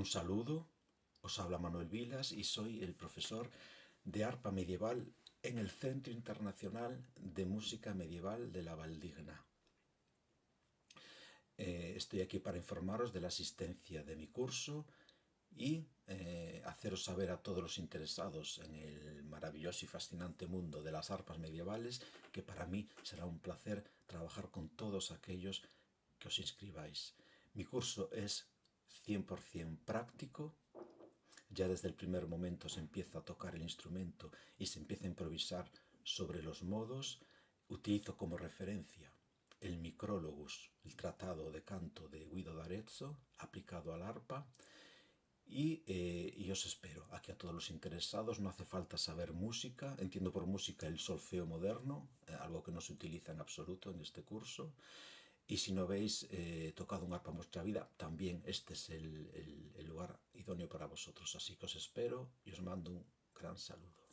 Un saludo, os habla Manuel Vilas y soy el profesor de arpa medieval en el Centro Internacional de Música Medieval de la Valdigna. Eh, estoy aquí para informaros de la asistencia de mi curso y eh, haceros saber a todos los interesados en el maravilloso y fascinante mundo de las arpas medievales que para mí será un placer trabajar con todos aquellos que os inscribáis. Mi curso es 100% práctico. Ya desde el primer momento se empieza a tocar el instrumento y se empieza a improvisar sobre los modos. Utilizo como referencia el Micrologus, el tratado de canto de Guido d'Arezzo, aplicado al arpa. Y, eh, y, os espero aquí a todos los interesados. No hace falta saber música. Entiendo por música el solfeo moderno, eh, algo que no se utiliza en absoluto en este curso. Y si no habéis eh, tocado un arpa en vuestra vida, también este es el lugar idóneo para vosotros. Así que os espero y os mando un gran saludo.